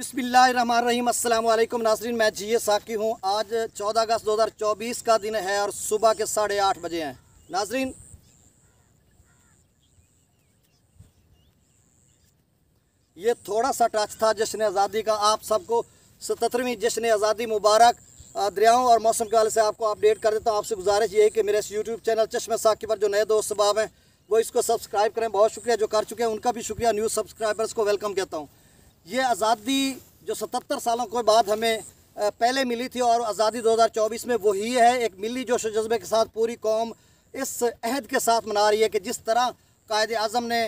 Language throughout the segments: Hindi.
बसमिलीम अल्लाम नासरीन मैं जी एस साकी हूँ आज 14 अगस्त 2024 का दिन है और सुबह के साढ़े आठ बजे हैं नाजरीन ये थोड़ा सा टच था जश्न आज़ादी का आप सबको सतरवीं जश्न आज़ादी मुबारक दरियाओं और मौसम के हवाले से आपको अपडेट कर देता हूँ आपसे गुजारिश ये है कि मेरे इस यूट्यूब चैनल चश्मे साकी पर जो नए दोस्त सबाब हैं वो इसको सब्सक्राइब करें बहुत शुक्रिया जो कर चुके हैं उनका भी शुक्रिया न्यूज़ सब्सक्राइबर्स को वेलकम कहता हूँ ये आज़ादी जो 77 सालों के बाद हमें पहले मिली थी और आज़ादी 2024 में वही है एक मिली जोश जज्बे के साथ पूरी कौम इस अहद के साथ मना रही है कि जिस तरह कायद अजम ने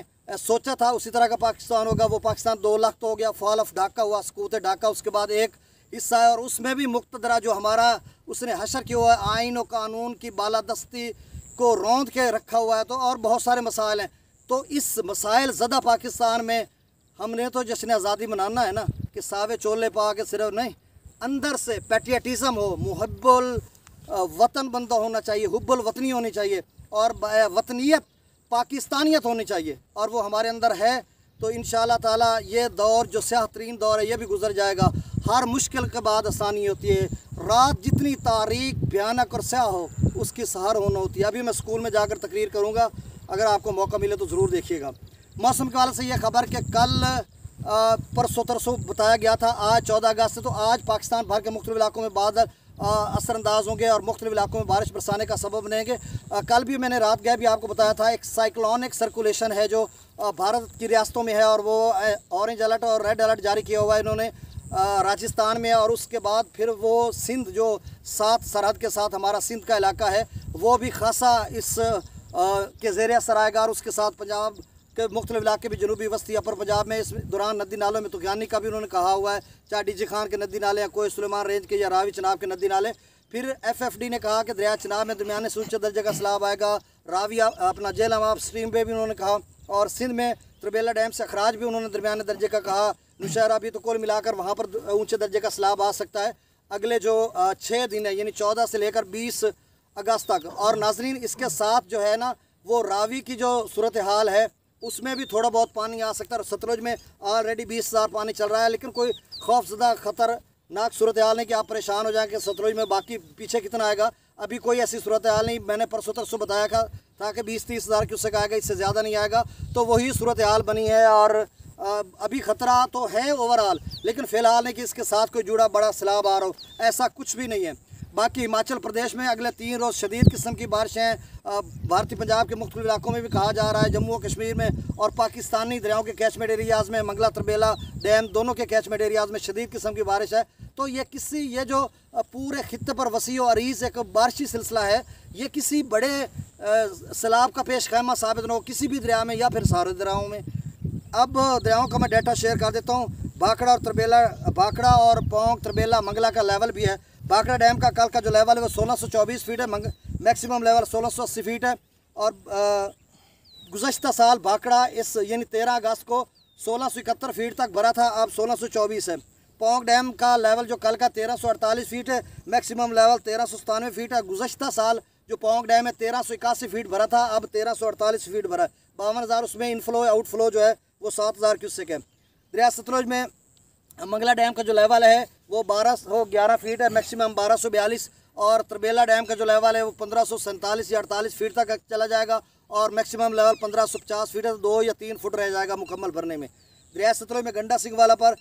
सोचा था उसी तरह का पाकिस्तान होगा वो पाकिस्तान दो लाख तो हो गया फॉल ऑफ ढाका हुआ सकूत ढाका उसके बाद एक हिस्सा है और उसमें भी मुख्तरा जो हमारा उसने हशर किया हुआ है आइन और कानून की बालादस्ती को रौंद के रखा हुआ है तो और बहुत सारे मसाइल हैं तो इस मसाइल ज़दा पाकिस्तान में हमने तो जश्न आज़ादी मनाना है ना कि सावे चोले पा के सिर्फ नहीं अंदर से पेट्रियाटिज़म हो मुहब्बुल वतन बंदा होना चाहिए हुब्बुल वतनी होनी चाहिए और वतनीत पाकिस्तानियत होनी चाहिए और वो हमारे अंदर है तो इन ताला ये दौर जो स्याह तरीन दौर है ये भी गुजर जाएगा हर मुश्किल के बाद आसानी होती है रात जितनी तारीख भयानक और स्या हो उसकी सहार होना होती है अभी मैं स्कूल में जाकर तकरीर करूँगा अगर आपको मौका मिले तो ज़रूर देखिएगा मौसम के हवाले से यह खबर कि कल परसों तरसों बताया गया था आज चौदह अगस्त से तो आज पाकिस्तान भर के मुख्त इलाकों में बादल असरअंदाज होंगे और मुख्त इलाकों में बारिश बरसाने का सबब बनेंगे कल भी मैंने रात गए भी आपको बताया था एक साइक्लॉनिक सर्कुलेशन है जो भारत की रियासतों में है और वो ऑरेंज अलर्ट और रेड अलर्ट जारी किया हुआ है इन्होंने राजस्थान में और उसके बाद फिर वो सिंध जो सात सरहद के साथ हमारा सिंध का इलाका है वो भी खासा इस के ज़ेर असर आएगा और उसके साथ पंजाब के मुख्तलि इलाके भी जनूबी वस्ती अपर पंजाब में इस दौरान नदी नालों में तुगानी तो का भी उन्होंने कहा हुआ है चाहे डी जी खान के नदी नाले या कोई सुलेमान रेंज के या रावी चनाब के नदी नाले फिर एफएफडी ने कहा कि दरिया चनाब में दरमियान सूचे दर्जे का सैलाब आएगा रावी अपना जेलम स्ट्रीम पर भी उन्होंने कहा और सिंध में त्रिबेला डैम से अखराज भी उन्होंने दरमियान दर्जे का कहा नुशहरा भी तो कुल मिलाकर वहाँ पर ऊँचे दर्जे का सैलाब आ सकता है अगले जो छः दिन है यानी चौदह से लेकर बीस अगस्त तक और नाजरीन इसके साथ जो है ना वो रावी की जो सूरत हाल है उसमें भी थोड़ा बहुत पानी आ सकता है सतलुज में ऑलरेडी बीस हज़ार पानी चल रहा है लेकिन कोई खौफजदा खतरनाक सूरत हाल नहीं कि आप परेशान हो कि सतलुज में बाकी पीछे कितना आएगा अभी कोई ऐसी सूरत हाल नहीं मैंने परसों तरसों बताया था ताकि बीस तीस हज़ार उससे आएगा इससे ज़्यादा नहीं आएगा तो वही सूरत हाल बनी है और अभी ख़तरा तो है ओवरऑल लेकिन फ़िलहाल नहीं कि इसके साथ कोई जुड़ा बड़ा सैलाब आ रहा हो ऐसा कुछ भी नहीं है बाकी हिमाचल प्रदेश में अगले तीन रोज़ शदीद किस्म की बारिशें भारतीय पंजाब के मुख्तु इलाकों में भी कहा जा रहा है जम्मू और कश्मीर में और पाकिस्तानी दरियाओं के कैचमेंट एरियाज़ में मंगला तरबेला डैम दोनों के कैचमेंट एरियाज़ में शदीद किस्म की बारिश है तो ये किसी ये जो पूरे खत्े पर वसी अरीज़ एक बारिशी सिलसिला है ये किसी बड़े सैलाब का पेश खैमा साबित न हो किसी भी दरिया में या फिर सारे दरियाओं में अब दरियाओं का मैं डाटा शेयर कर देता हूँ भाखड़ा और तरबेला भाखड़ा और पोंग तरबेला मंगला का लेवल भी है बाकड़ा डैम का कल का जो लेवल है वो 1624 फीट है मैक्सिमम लेवल 1680 फीट है और गुजशत साल बाकड़ा इस यानी 13 अगस्त को सोलह फीट तक भरा था अब 1624 है पोंग डैम का लेवल जो कल का 1348 फीट है मैक्सिमम लेवल तेरह फीट है गुजशत साल जो पोंग डैम है तेरह फीट भरा था अब अड़तालीस फीट भरा है बावन हज़ार उसमें इनफ्लो आउटफ्लो जो है वो सात हज़ार क्यूसेक है दरिया सतलुज में मंगला डैम का जो लेवल है वो बारह सौ ग्यारह फीट है मैक्सिमम बारह सौ बयालीस और त्रिबेला डैम का जो लेवल है वो पंद्रह सौ सैंतालीस या अड़तालीस फीट तक चला जाएगा और मैक्सिमम लेवल पंद्रह सौ पचास फीट है तो दो या तीन फुट रह जाएगा मुकम्मल भरने में दरिया सतलों में गंडा सिंह वाला पर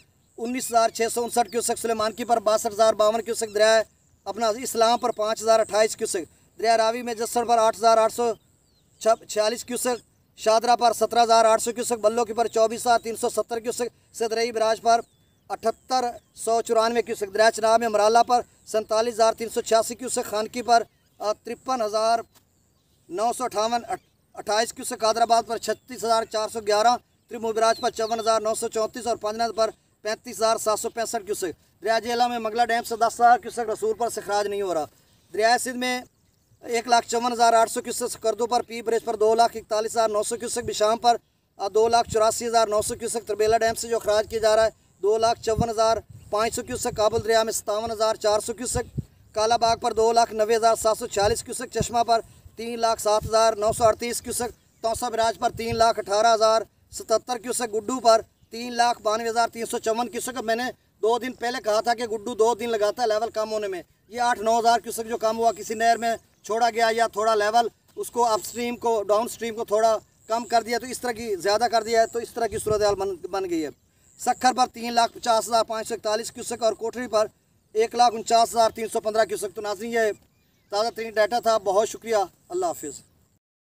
उन्नीस हज़ार छः सौ उनसठ क्यूसक सलेमान की पर बासठ हज़ार बावन क्यूसक दरिया अपना इस्लाम पर पाँच हज़ार अट्ठाईस क्यूसक दरिया रावी में जस्सर पर आठ हज़ार आठ सौ छियालीस क्यूसक शादरा पर सत्रह हज़ार आठ सौ क्यूसक बल्लो की पर चौबीस हज़ार तीन सौ सत्तर क्यूसक सदरई बराज पर अठहत्तर सौ चौरानवे क्यूसक दरिया चनाब में मराला पर सैंतालीस हज़ार तीन सौ छियासी क्यूसक खानकी पर तिरपन हज़ार नौ सौ अठावन अट्ठाईस क्यूसक हैदराबाद पर छत्तीस हज़ार चार सौ ग्यारह त्रिमुबराज पर चौवन हज़ार नौ सौ चौंतीस और पंजनद पर पैंतीस हज़ार सात सौ पैंसठ क्यूसक दरिया जिला में मंगला डैम से दस हज़ार क्यूसक रसूल पर सखराज नहीं हो रहा दरिया सिंध में एक लाख चौवन हज़ार आठ सौ क्यूसक सकर्दों पर पी ब्रिज पर दो लाख इकतालीस हज़ार नौ सौ क्यूसक बिशाम पर दो लाख चौरासी हज़ार नौ सौ क्यूसक तरबेला डैम से जो अखराज किया जा रहा है दो लाख चौवन हज़ार पाँच सौ क्यूसक काबुल दरिया में सतावन हज़ार चार सौ क्यूसक कालाबाग पर दो लाख नबे हज़ार सात सौ छियालीस क्यूसक चश्मा पर तीन लाख सात हज़ार नौ सौ अड़तीस क्यूसक तोसा बिराज पर तीन लाख अठारह हज़ार सतहत्तर क्यूसक गुड्डू पर तीन लाख बानवे हज़ार तीन सौ चौवन क्यूसक मैंने दो दिन पहले कहा था कि गुड्डू दो दिन लगाता है लेवल कम होने में ये आठ नौ हज़ार क्यूसक जो कम हुआ किसी नहर में छोड़ा गया या थोड़ा लेवल उसको अप स्ट्रीम को डाउन स्ट्रीम को थोड़ा कम कर दिया तो इस तरह की ज़्यादा कर दिया है तो इस तरह की सूरत बन बन गई है सखर पर तीन लाख पचास हज़ार पाँच सौ इकतालीस क्यूसक और कोठरी पर एक लाख उनचास हज़ार तीन सौ पंद्रह क्यूसक तो नाजी ये ताज़ा तरीन डाटा था बहुत शुक्रिया अल्लाह हाफिज़